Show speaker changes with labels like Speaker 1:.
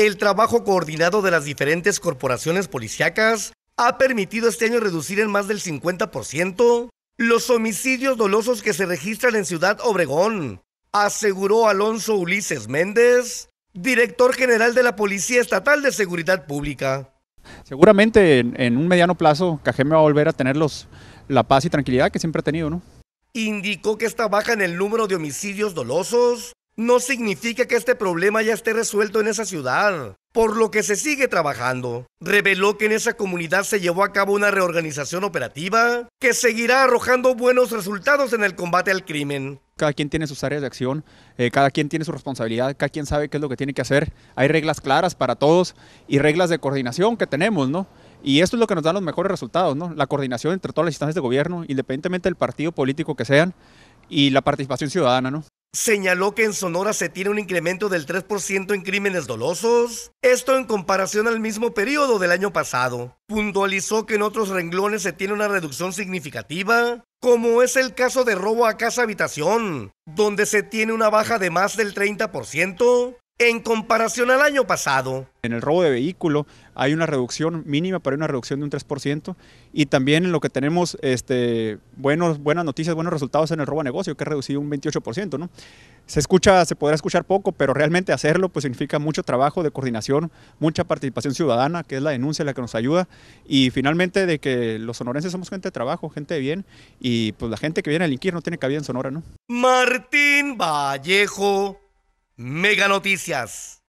Speaker 1: El trabajo coordinado de las diferentes corporaciones policíacas ha permitido este año reducir en más del 50% los homicidios dolosos que se registran en Ciudad Obregón, aseguró Alonso Ulises Méndez, director general de la Policía Estatal de Seguridad Pública.
Speaker 2: Seguramente en, un mediano plazo Cajeme va a volver a tener la paz y tranquilidad que siempre ha tenido, ¿no?
Speaker 1: Indicó que esta baja en el número de homicidios dolosos no significa que este problema ya esté resuelto en esa ciudad, por lo que se sigue trabajando. Reveló que en esa comunidad se llevó a cabo una reorganización operativa que seguirá arrojando buenos resultados en el combate al crimen.
Speaker 2: Cada quien tiene sus áreas de acción, eh, cada quien tiene su responsabilidad, cada quien sabe qué es lo que tiene que hacer. Hay reglas claras para todos y reglas de coordinación que tenemos, ¿no? Y esto es lo que nos da los mejores resultados, ¿no? La coordinación entre todas las instancias de gobierno, independientemente del partido político que sean, y la participación ciudadana, ¿no?
Speaker 1: señaló que en Sonora se tiene un incremento del 3% en crímenes dolosos, esto en comparación al mismo periodo del año pasado. Puntualizó que en otros renglones se tiene una reducción significativa, como es el caso de robo a casa-habitación, donde se tiene una baja de más del 30%, en comparación al año pasado.
Speaker 2: En el robo de vehículo hay una reducción mínima, pero hay una reducción de un 3%. Y también en lo que tenemos este, buenas noticias, buenos resultados en el robo a negocio, que ha reducido un 28%. ¿no? Se escucha, se podrá escuchar poco, pero realmente hacerlo pues, significa mucho trabajo de coordinación, mucha participación ciudadana, que es la denuncia la que nos ayuda. Y finalmente de que los sonorenses somos gente de trabajo, gente de bien. Y pues la gente que viene a delinquir no tiene cabida en Sonora. ¿no?
Speaker 1: Martín Vallejo. Mega Noticias.